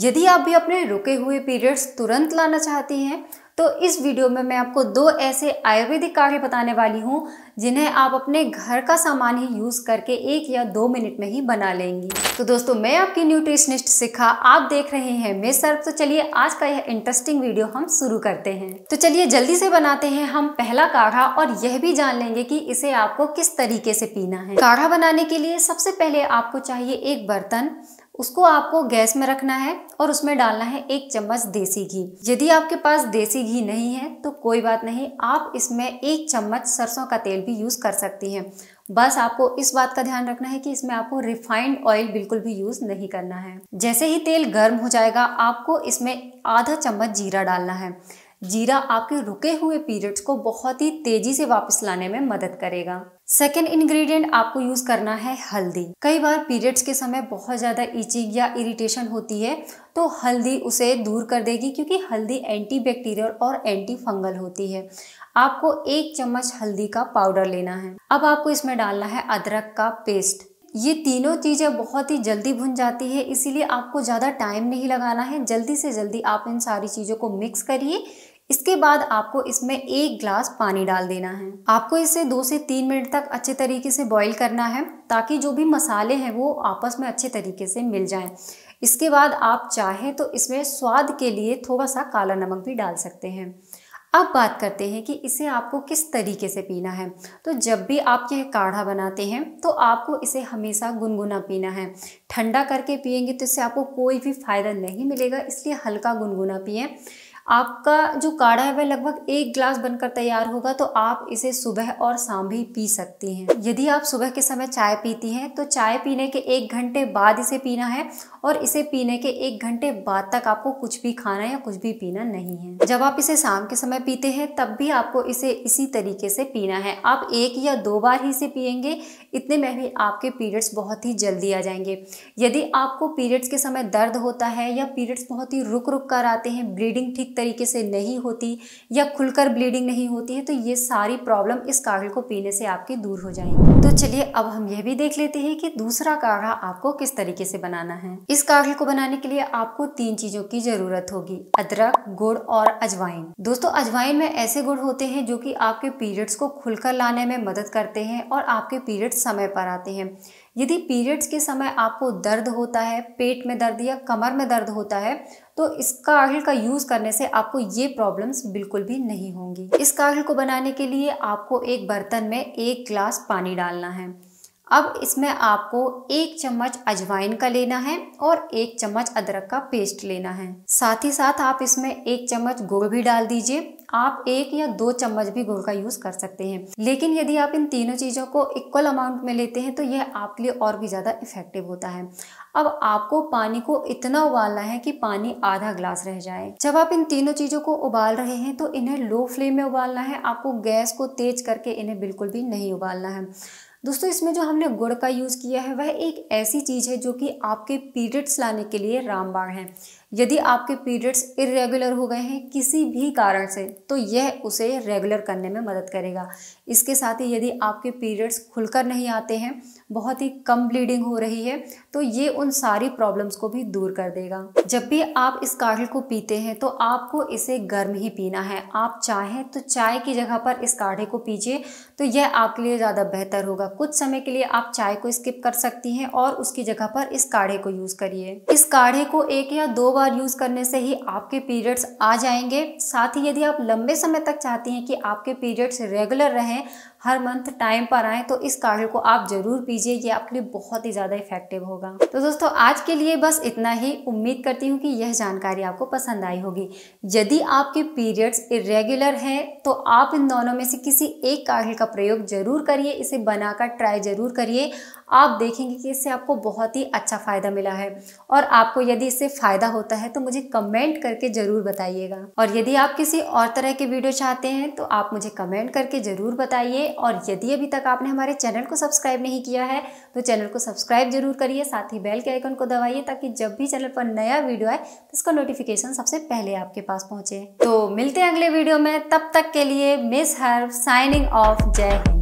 यदि आप भी अपने रुके हुए पीरियड्स तुरंत लाना चाहती हैं तो इस वीडियो में मैं आपको दो ऐसे आयुर्वेदिक काढ़े बताने वाली हूँ जिन्हें आप अपने घर का सामान ही यूज़ करके एक या दो मिनट में ही बना लेंगी तो दोस्तों मैं आपकी न्यूट्रिशनिस्ट सिखा आप देख रहे हैं मैं सर तो चलिए आज का यह इंटरेस्टिंग वीडियो हम शुरू करते हैं तो चलिए जल्दी से बनाते हैं हम पहला काढ़ा और यह भी जान लेंगे की इसे आपको किस तरीके से पीना है काढ़ा बनाने के लिए सबसे पहले आपको चाहिए एक बर्तन उसको आपको गैस में रखना है और उसमें डालना है एक चम्मच देसी घी यदि आपके पास देसी घी नहीं है तो कोई बात नहीं आप इसमें एक चम्मच सरसों का तेल भी यूज़ कर सकती हैं बस आपको इस बात का ध्यान रखना है कि इसमें आपको रिफाइंड ऑयल बिल्कुल भी यूज नहीं करना है जैसे ही तेल गर्म हो जाएगा आपको इसमें आधा चम्मच जीरा डालना है जीरा आपके रुके हुए पीरियड्स को बहुत ही तेजी से वापस लाने में मदद करेगा सेकेंड इंग्रेडिएंट आपको यूज करना है हल्दी कई बार पीरियड्स के समय बहुत ज्यादा इचिंग या इरिटेशन होती है तो हल्दी उसे दूर कर देगी क्योंकि हल्दी एंटीबैक्टीरियल और एंटी फंगल होती है आपको एक चम्मच हल्दी का पाउडर लेना है अब आपको इसमें डालना है अदरक का पेस्ट ये तीनों चीज़ें बहुत ही जल्दी भुन जाती है इसीलिए आपको ज़्यादा टाइम नहीं लगाना है जल्दी से जल्दी आप इन सारी चीज़ों को मिक्स करिए इसके बाद आपको इसमें एक ग्लास पानी डाल देना है आपको इसे दो से तीन मिनट तक अच्छे तरीके से बॉईल करना है ताकि जो भी मसाले हैं वो आपस में अच्छे तरीके से मिल जाएं इसके बाद आप चाहें तो इसमें स्वाद के लिए थोड़ा सा काला नमक भी डाल सकते हैं अब बात करते हैं कि इसे आपको किस तरीके से पीना है तो जब भी आप यह काढ़ा बनाते हैं तो आपको इसे हमेशा गुनगुना पीना है ठंडा करके पियेंगे तो इससे आपको कोई भी फ़ायदा नहीं मिलेगा इसलिए हल्का गुनगुना पिए आपका जो काढ़ा है वह लगभग एक गिलास बनकर तैयार होगा तो आप इसे सुबह और शाम भी पी सकती हैं यदि आप सुबह के समय चाय पीती हैं तो चाय पीने के एक घंटे बाद इसे पीना है और इसे पीने के एक घंटे बाद तक आपको कुछ भी खाना या कुछ भी पीना नहीं है जब आप इसे शाम के समय पीते हैं तब भी आपको इसे इसी तरीके से पीना है आप एक या दो बार ही इसे पियेंगे इतने में भी आपके पीरियड्स बहुत ही जल्दी आ जाएंगे यदि आपको पीरियड्स के समय दर्द होता है या पीरियड्स बहुत ही रुक रुक कर आते हैं ब्लीडिंग ठीक तरीके से नहीं होती या खुलकर ब्लीडिंग नहीं होती है तो ये सारी प्रॉब्लम इस काढ़े को पीने से आपकी दूर हो जाएंगी तो चलिए अब हम यह भी देख लेते हैं कि दूसरा काढ़ा आपको किस तरीके से बनाना है इस काढ़े को बनाने के लिए आपको तीन चीजों की जरूरत होगी अदरक गुड़ और अजवाइन दोस्तों अजवाइन में ऐसे गुड़ होते हैं जो कि आपके पीरियड्स को खुलकर लाने में मदद करते हैं और आपके पीरियड्स समय पर आते हैं यदि पीरियड्स के समय आपको दर्द होता है पेट में दर्द या कमर में दर्द होता है तो इस कागल का यूज़ करने से आपको ये प्रॉब्लम्स बिल्कुल भी नहीं होंगी इस कागल को बनाने के लिए आपको एक बर्तन में एक ग्लास पानी डालना है अब इसमें आपको एक चम्मच अजवाइन का लेना है और एक चम्मच अदरक का पेस्ट लेना है साथ ही साथ आप इसमें एक चम्मच गुड़ भी डाल दीजिए आप एक या दो चम्मच भी गुड़ का यूज कर सकते हैं लेकिन यदि आप इन तीनों चीज़ों को इक्वल अमाउंट में लेते हैं तो यह आपके लिए और भी ज़्यादा इफेक्टिव होता है अब आपको पानी को इतना उबालना है कि पानी आधा ग्लास रह जाए जब आप इन तीनों चीज़ों को उबाल रहे हैं तो इन्हें लो फ्लेम में उबालना है आपको गैस को तेज करके इन्हें बिल्कुल भी नहीं उबालना है दोस्तों इसमें जो हमने गुड़ का यूज़ किया है वह एक ऐसी चीज़ है जो कि आपके पीरियड्स लाने के लिए रामबाण है यदि आपके पीरियड्स इरेगुलर हो गए हैं किसी भी कारण से तो यह उसे रेगुलर करने में मदद करेगा इसके साथ ही यदि आपके पीरियड्स खुलकर नहीं आते हैं बहुत ही कम ब्लीडिंग हो रही है तो ये उन सारी प्रॉब्लम्स को भी दूर कर देगा जब भी आप इस काढ़े को पीते हैं तो आपको इसे गर्म ही पीना है आप चाहें तो चाय की जगह पर इस काढ़े को पीजिए तो यह आपके लिए ज़्यादा बेहतर होगा कुछ समय के लिए आप चाय को स्किप कर सकती हैं और उसकी जगह पर इस काढ़े को यूज़ करिए इस काढ़े को एक या दो बार बार यूज़ करने से ही आपके पीरियड्स आ जाएंगे साथ ही यदि आप लंबे समय तक चाहती हैं कि आपके पीरियड्स रेगुलर रहें हर मंथ टाइम पर आए तो इस काढ़े को आप ज़रूर पीजिए ये आपके लिए बहुत ही ज़्यादा इफेक्टिव होगा तो दोस्तों आज के लिए बस इतना ही उम्मीद करती हूँ कि यह जानकारी आपको पसंद आई होगी यदि आपके पीरियड्स इरेगुलर हैं तो आप इन दोनों में से किसी एक काढ़े का प्रयोग ज़रूर करिए इसे बनाकर ट्राई ज़रूर करिए आप देखेंगे कि इससे आपको बहुत ही अच्छा फ़ायदा मिला है और आपको यदि इससे फ़ायदा होता है तो मुझे कमेंट करके ज़रूर बताइएगा और यदि आप किसी और तरह के वीडियो चाहते हैं तो आप मुझे कमेंट करके ज़रूर बताइए और यदि अभी तक आपने हमारे चैनल को सब्सक्राइब नहीं किया है तो चैनल को सब्सक्राइब जरूर करिए साथ ही बेल के आइकन को दबाइए ताकि जब भी चैनल पर नया वीडियो आए तो इसका नोटिफिकेशन सबसे पहले आपके पास पहुंचे तो मिलते हैं अगले वीडियो में तब तक के लिए मिस हर साइनिंग ऑफ जय हिंद